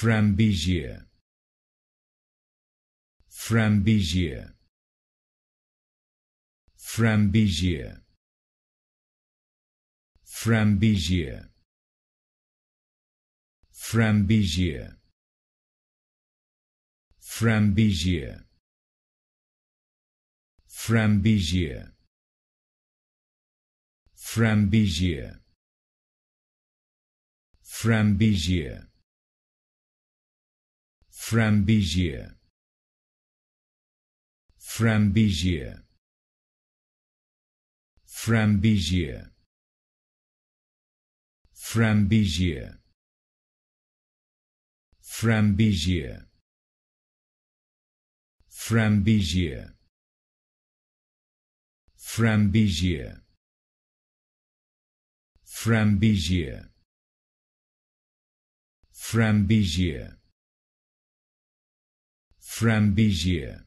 Frambesia Frambesia Frambesia Frambesia Frambesia Frambesia Frambesia Frambesia Frambesia Frambigia Frambigia Frambigia Frambigia Frambigia Frambigia Frambigia Frambigia Frambigia Frambesia